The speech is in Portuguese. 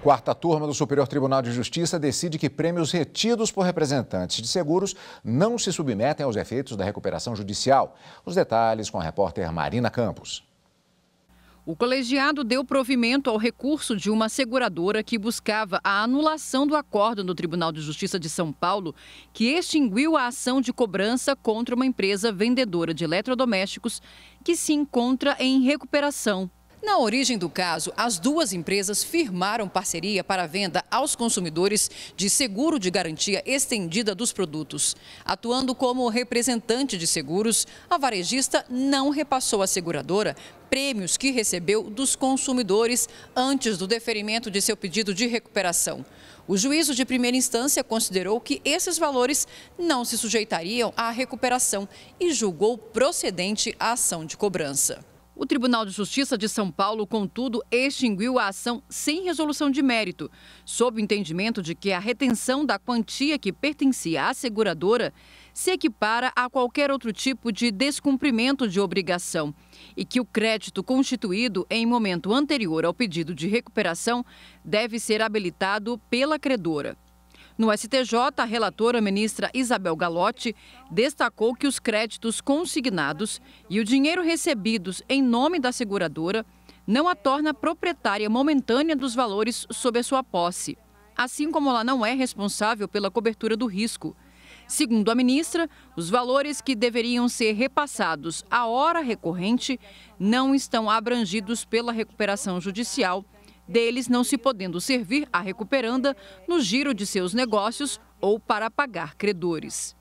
Quarta turma do Superior Tribunal de Justiça decide que prêmios retidos por representantes de seguros não se submetem aos efeitos da recuperação judicial. Os detalhes com a repórter Marina Campos. O colegiado deu provimento ao recurso de uma seguradora que buscava a anulação do acordo no Tribunal de Justiça de São Paulo, que extinguiu a ação de cobrança contra uma empresa vendedora de eletrodomésticos que se encontra em recuperação na origem do caso, as duas empresas firmaram parceria para a venda aos consumidores de seguro de garantia estendida dos produtos. Atuando como representante de seguros, a varejista não repassou à seguradora prêmios que recebeu dos consumidores antes do deferimento de seu pedido de recuperação. O juízo de primeira instância considerou que esses valores não se sujeitariam à recuperação e julgou procedente a ação de cobrança. O Tribunal de Justiça de São Paulo, contudo, extinguiu a ação sem resolução de mérito, sob o entendimento de que a retenção da quantia que pertencia à seguradora se equipara a qualquer outro tipo de descumprimento de obrigação e que o crédito constituído em momento anterior ao pedido de recuperação deve ser habilitado pela credora. No STJ, a relatora ministra Isabel Galotti destacou que os créditos consignados e o dinheiro recebidos em nome da seguradora não a torna proprietária momentânea dos valores sob a sua posse, assim como ela não é responsável pela cobertura do risco. Segundo a ministra, os valores que deveriam ser repassados à hora recorrente não estão abrangidos pela recuperação judicial deles não se podendo servir a recuperanda no giro de seus negócios ou para pagar credores.